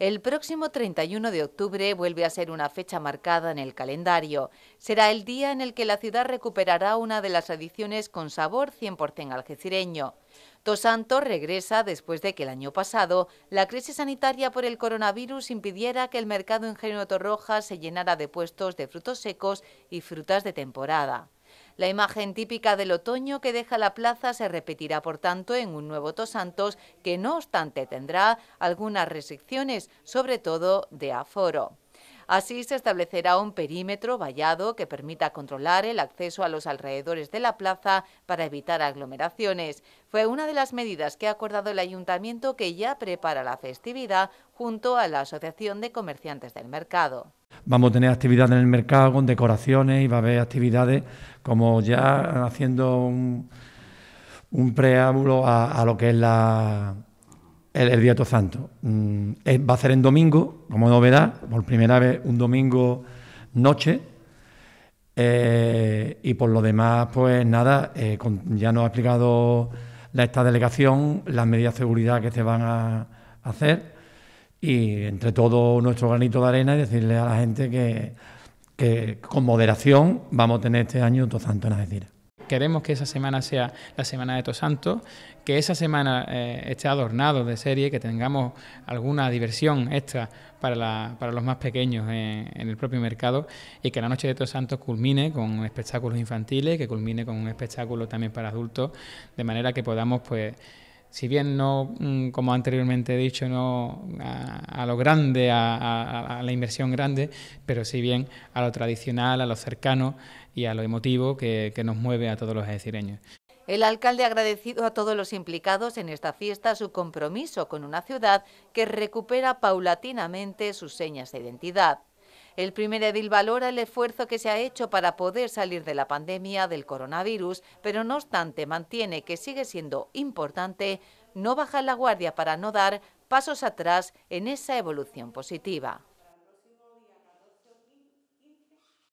El próximo 31 de octubre vuelve a ser una fecha marcada en el calendario. Será el día en el que la ciudad recuperará una de las ediciones con sabor 100% algecireño. Tosanto regresa después de que el año pasado la crisis sanitaria por el coronavirus impidiera que el mercado en Torroja se llenara de puestos de frutos secos y frutas de temporada. La imagen típica del otoño que deja la plaza se repetirá, por tanto, en un nuevo Santos que, no obstante, tendrá algunas restricciones, sobre todo de aforo. Así se establecerá un perímetro vallado que permita controlar el acceso a los alrededores de la plaza para evitar aglomeraciones. Fue una de las medidas que ha acordado el ayuntamiento que ya prepara la festividad junto a la Asociación de Comerciantes del Mercado vamos a tener actividades en el mercado con decoraciones y va a haber actividades como ya haciendo un, preámbulo a, lo que es la, el, Día Dieto Santo. Mm, va a ser en domingo, como novedad, por primera vez un domingo noche. Eh, y por lo demás, pues nada, eh, ya nos ha explicado esta delegación las medidas de seguridad que se van a hacer y entre todo nuestro granito de arena y decirle a la gente que, con moderación vamos a tener este año Tosanto Santos en decir Queremos que esa semana sea la semana de Santos que esa semana eh, esté adornado de serie, que tengamos alguna diversión extra para, los más pequeños en, el propio mercado y que la noche de Santos culmine con espectáculos infantiles, que culmine con un espectáculo también para adultos, de manera que podamos pues si bien no, mm, como anteriormente he dicho, no a, lo grande, a, la inversión grande, pero si bien a lo tradicional, a lo cercano y a lo emotivo que, nos mueve a todos los ejireños. El alcalde ha agradecido a todos los implicados en esta fiesta su compromiso con una ciudad que recupera paulatinamente sus señas de identidad. El primer edil valora el esfuerzo que se ha hecho para poder salir de la pandemia del coronavirus, pero no obstante mantiene que sigue siendo importante no bajar la guardia para no dar pasos atrás en esa evolución positiva.